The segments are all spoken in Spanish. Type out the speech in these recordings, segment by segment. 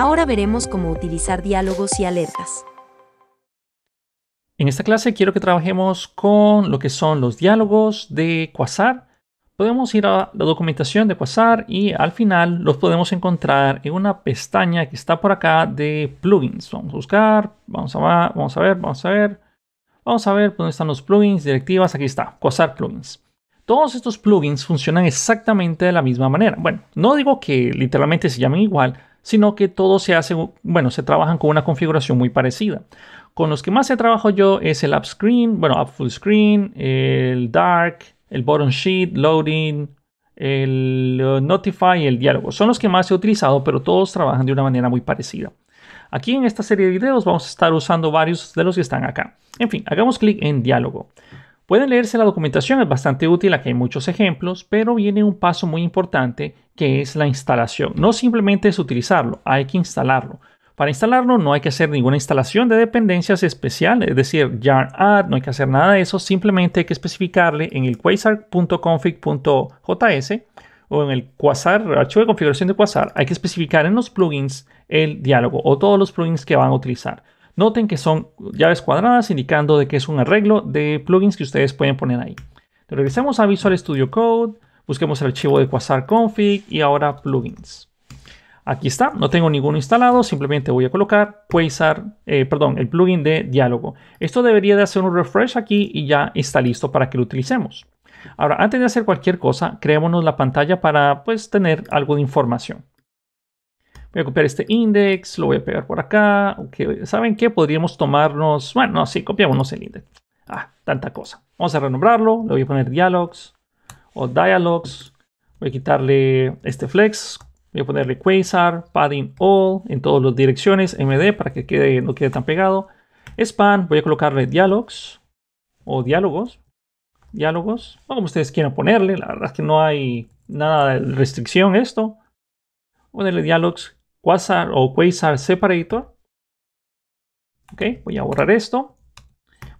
Ahora veremos cómo utilizar diálogos y alertas. En esta clase quiero que trabajemos con lo que son los diálogos de Quasar. Podemos ir a la documentación de Quasar y al final los podemos encontrar en una pestaña que está por acá de plugins. Vamos a buscar, vamos a, vamos a ver, vamos a ver. Vamos a ver dónde están los plugins, directivas, aquí está, Quasar plugins. Todos estos plugins funcionan exactamente de la misma manera. Bueno, no digo que literalmente se llamen igual, sino que todos se hace bueno, se trabajan con una configuración muy parecida. Con los que más he trabajado yo es el up Screen, bueno, App Full Screen, el Dark, el Bottom Sheet, Loading, el uh, Notify y el Diálogo. Son los que más he utilizado, pero todos trabajan de una manera muy parecida. Aquí en esta serie de videos vamos a estar usando varios de los que están acá. En fin, hagamos clic en Diálogo. Pueden leerse la documentación, es bastante útil, aquí hay muchos ejemplos, pero viene un paso muy importante que es la instalación. No simplemente es utilizarlo, hay que instalarlo. Para instalarlo no hay que hacer ninguna instalación de dependencias especiales, es decir, yarn add, no hay que hacer nada de eso, simplemente hay que especificarle en el quasar.config.js o en el Quasar, archivo de configuración de Quasar, hay que especificar en los plugins el diálogo o todos los plugins que van a utilizar. Noten que son llaves cuadradas indicando de que es un arreglo de plugins que ustedes pueden poner ahí. regresemos a Visual Studio Code, busquemos el archivo de Quasar config y ahora plugins. Aquí está, no tengo ninguno instalado, simplemente voy a colocar Quasar, eh, perdón, el plugin de diálogo. Esto debería de hacer un refresh aquí y ya está listo para que lo utilicemos. Ahora, antes de hacer cualquier cosa, creémonos la pantalla para pues tener algo de información. Voy a copiar este index, lo voy a pegar por acá. ¿Saben qué? Podríamos tomarnos... Bueno, no, sí, copiámonos el index. Ah, tanta cosa. Vamos a renombrarlo. Le voy a poner dialogs o dialogs. Voy a quitarle este flex. Voy a ponerle quasar, padding all en todas las direcciones, md para que no quede tan pegado. Span, voy a colocarle dialogs o diálogos. Diálogos, o como ustedes quieran ponerle. La verdad es que no hay nada de restricción esto. ponerle dialogs quasar o quasar separator. Ok, voy a borrar esto.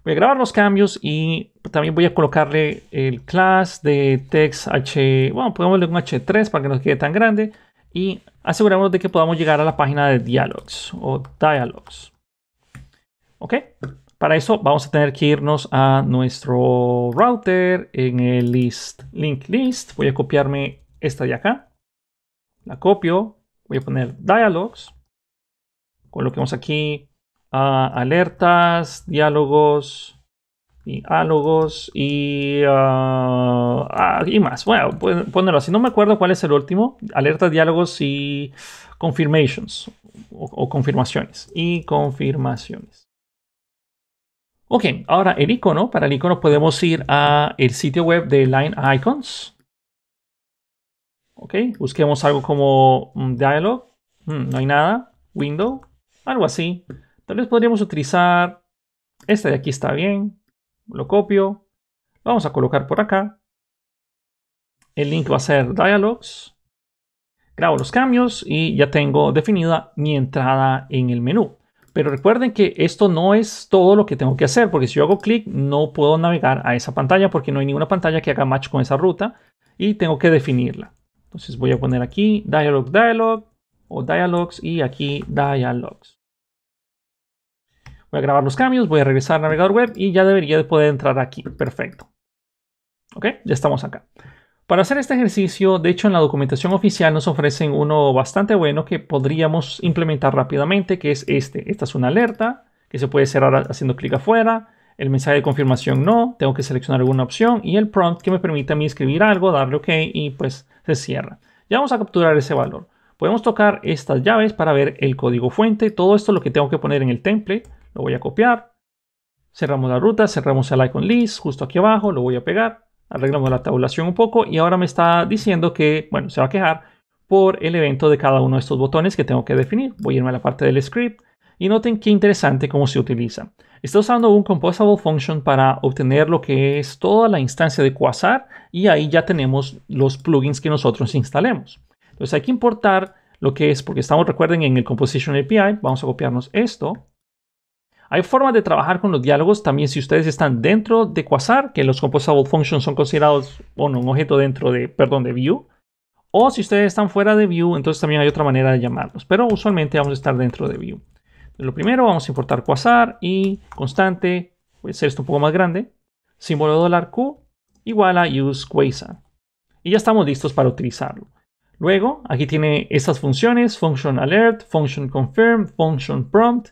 Voy a grabar los cambios y también voy a colocarle el class de text h, bueno, pongámosle un h3 para que no quede tan grande y aseguramos de que podamos llegar a la página de dialogs o dialogs. Ok, para eso vamos a tener que irnos a nuestro router en el list, link list. Voy a copiarme esta de acá. La copio, voy a poner Dialogues. Coloquemos aquí ah, alertas, diálogos, diálogos y, ah, ah, y más. Bueno, pueden ponerlo así. No me acuerdo cuál es el último. Alertas, diálogos y confirmations o, confirmaciones. Y confirmaciones. Ok, ahora el icono. Para el icono podemos ir al sitio web de Line Icons Ok, busquemos algo como mm, dialog. Hmm, no hay nada. Window. Algo así. Tal vez podríamos utilizar... Este de aquí está bien. Lo copio. vamos a colocar por acá. El link va a ser dialogs. Grabo los cambios y ya tengo definida mi entrada en el menú. Pero recuerden que esto no es todo lo que tengo que hacer, porque si yo hago clic no puedo navegar a esa pantalla porque no hay ninguna pantalla que haga match con esa ruta y tengo que definirla. Entonces voy a poner aquí dialog dialog o dialogs y aquí dialogs. Voy a grabar los cambios, voy a regresar al navegador web y ya debería poder entrar aquí. Perfecto. Ok, ya estamos acá. Para hacer este ejercicio, de hecho en la documentación oficial nos ofrecen uno bastante bueno que podríamos implementar rápidamente, que es este. Esta es una alerta que se puede cerrar haciendo clic afuera el mensaje de confirmación no, tengo que seleccionar alguna opción y el prompt que me permite a mí escribir algo, darle OK y pues se cierra. Ya vamos a capturar ese valor. Podemos tocar estas llaves para ver el código fuente, todo esto lo que tengo que poner en el template, lo voy a copiar, cerramos la ruta, cerramos el icon list justo aquí abajo, lo voy a pegar, arreglamos la tabulación un poco y ahora me está diciendo que, bueno, se va a quejar por el evento de cada uno de estos botones que tengo que definir. Voy a irme a la parte del script, y noten qué interesante cómo se utiliza. Está usando un composable function para obtener lo que es toda la instancia de Quasar y ahí ya tenemos los plugins que nosotros instalemos. Entonces hay que importar lo que es, porque estamos, recuerden, en el Composition API, vamos a copiarnos esto. Hay formas de trabajar con los diálogos también si ustedes están dentro de Quasar, que los Composable Functions son considerados, bueno, un objeto dentro de, perdón, de View. O si ustedes están fuera de View, entonces también hay otra manera de llamarlos, pero usualmente vamos a estar dentro de View. Lo primero vamos a importar quasar y constante, voy a hacer esto un poco más grande, símbolo dólar $Q igual a use quasar. Y ya estamos listos para utilizarlo. Luego, aquí tiene estas funciones, function alert, function confirm, function prompt,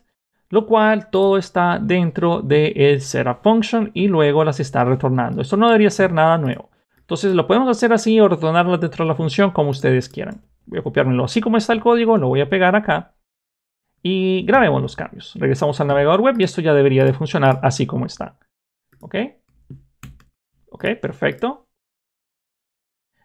lo cual todo está dentro de el setup function y luego las está retornando. Esto no debería ser nada nuevo. Entonces lo podemos hacer así o retornarlas dentro de la función como ustedes quieran. Voy a copiármelo así como está el código, lo voy a pegar acá y grabemos los cambios. Regresamos al navegador web y esto ya debería de funcionar así como está. ¿Ok? Ok, perfecto.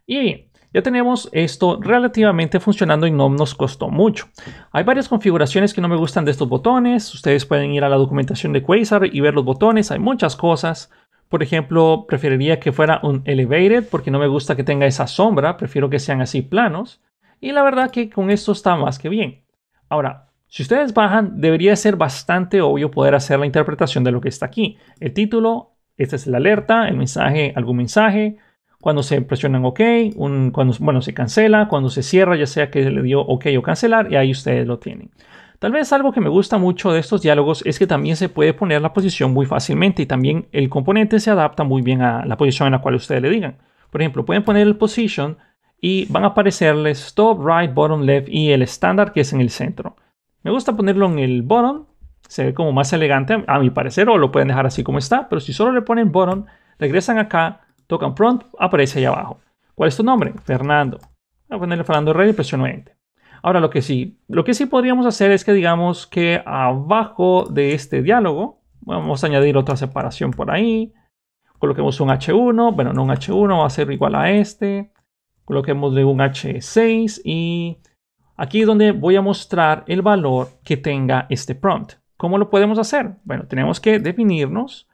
Y bien, ya tenemos esto relativamente funcionando y no nos costó mucho. Hay varias configuraciones que no me gustan de estos botones. Ustedes pueden ir a la documentación de Quasar y ver los botones. Hay muchas cosas. Por ejemplo, preferiría que fuera un elevated porque no me gusta que tenga esa sombra. Prefiero que sean así planos. Y la verdad que con esto está más que bien. Ahora, si ustedes bajan, debería ser bastante obvio poder hacer la interpretación de lo que está aquí. El título, esta es la alerta, el mensaje, algún mensaje, cuando se presionan OK, un, cuando bueno, se cancela, cuando se cierra, ya sea que le dio OK o cancelar, y ahí ustedes lo tienen. Tal vez algo que me gusta mucho de estos diálogos es que también se puede poner la posición muy fácilmente y también el componente se adapta muy bien a la posición en la cual ustedes le digan. Por ejemplo, pueden poner el position y van a aparecerles top, right, bottom, left y el estándar que es en el centro. Me gusta ponerlo en el bottom, se ve como más elegante a mi parecer, o lo pueden dejar así como está, pero si solo le ponen bottom, regresan acá, tocan prompt, aparece ahí abajo. ¿Cuál es tu nombre? Fernando. Voy a ponerle Fernando Rey y presiono enter. Ahora lo que sí, lo que sí podríamos hacer es que digamos que abajo de este diálogo, vamos a añadir otra separación por ahí, coloquemos un H1, bueno no un H1 va a ser igual a este, coloquemosle un H6 y Aquí es donde voy a mostrar el valor que tenga este prompt. ¿Cómo lo podemos hacer? Bueno, tenemos que definirnos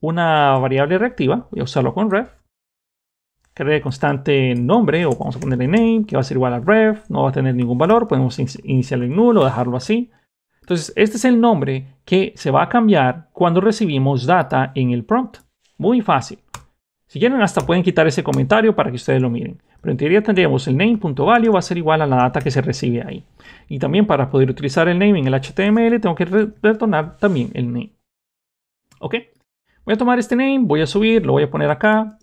una variable reactiva. Voy a usarlo con ref. dé constante nombre, o vamos a ponerle name, que va a ser igual a ref. No va a tener ningún valor. Podemos iniciarlo en nulo, o dejarlo así. Entonces, este es el nombre que se va a cambiar cuando recibimos data en el prompt. Muy fácil. Si quieren, hasta pueden quitar ese comentario para que ustedes lo miren. Pero en teoría tendríamos el name.value va a ser igual a la data que se recibe ahí. Y también para poder utilizar el name en el HTML tengo que retornar también el name. ¿Ok? Voy a tomar este name, voy a subir, lo voy a poner acá.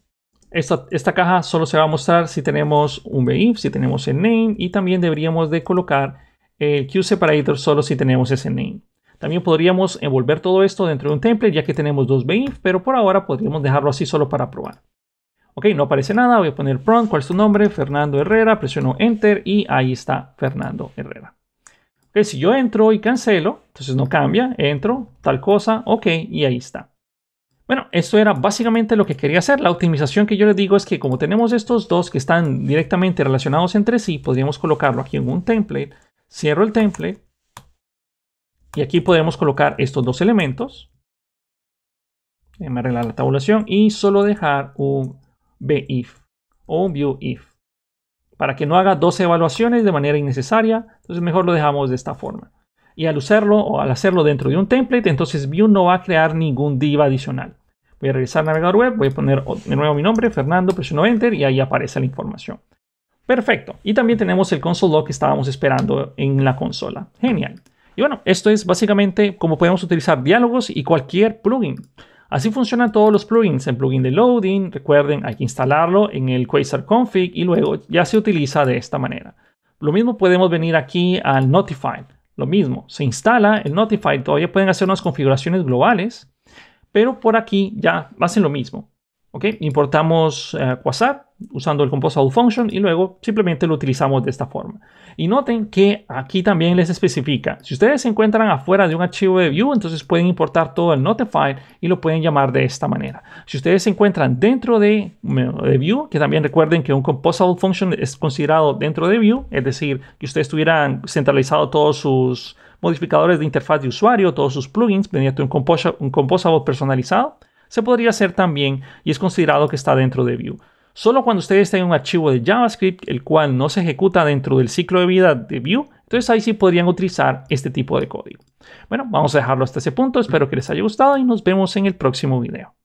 Esta, esta caja solo se va a mostrar si tenemos un BIF, si tenemos el name y también deberíamos de colocar el separator solo si tenemos ese name. También podríamos envolver todo esto dentro de un template ya que tenemos dos BIF, pero por ahora podríamos dejarlo así solo para probar. Ok, no aparece nada, voy a poner prompt, ¿cuál es tu nombre? Fernando Herrera, presiono Enter y ahí está Fernando Herrera. Ok, si yo entro y cancelo, entonces no cambia, entro, tal cosa, ok, y ahí está. Bueno, esto era básicamente lo que quería hacer. La optimización que yo les digo es que como tenemos estos dos que están directamente relacionados entre sí, podríamos colocarlo aquí en un template. Cierro el template. Y aquí podemos colocar estos dos elementos. a arreglar la tabulación y solo dejar un BIF o un view if. Para que no haga dos evaluaciones de manera innecesaria, entonces mejor lo dejamos de esta forma. Y al usarlo o al hacerlo dentro de un template, entonces view no va a crear ningún div adicional. Voy a regresar al navegador web, voy a poner de nuevo mi nombre, Fernando, presiono enter y ahí aparece la información. Perfecto. Y también tenemos el console log que estábamos esperando en la consola. Genial. Y bueno, esto es básicamente cómo podemos utilizar diálogos y cualquier plugin. Así funcionan todos los plugins. En plugin de loading, recuerden, hay que instalarlo en el Quasar config y luego ya se utiliza de esta manera. Lo mismo podemos venir aquí al Notify. Lo mismo, se instala el Notify, todavía pueden hacer unas configuraciones globales, pero por aquí ya hacen lo mismo. ¿Ok? Importamos WhatsApp, eh, usando el Composable function y luego simplemente lo utilizamos de esta forma. Y noten que aquí también les especifica, si ustedes se encuentran afuera de un archivo de view, entonces pueden importar todo el notify y lo pueden llamar de esta manera. Si ustedes se encuentran dentro de, de view, que también recuerden que un composable function es considerado dentro de view, es decir, que ustedes tuvieran centralizado todos sus modificadores de interfaz de usuario, todos sus plugins mediante un, un composable personalizado, se podría hacer también y es considerado que está dentro de view. Solo cuando ustedes tengan un archivo de JavaScript el cual no se ejecuta dentro del ciclo de vida de Vue, entonces ahí sí podrían utilizar este tipo de código. Bueno, vamos a dejarlo hasta ese punto. Espero que les haya gustado y nos vemos en el próximo video.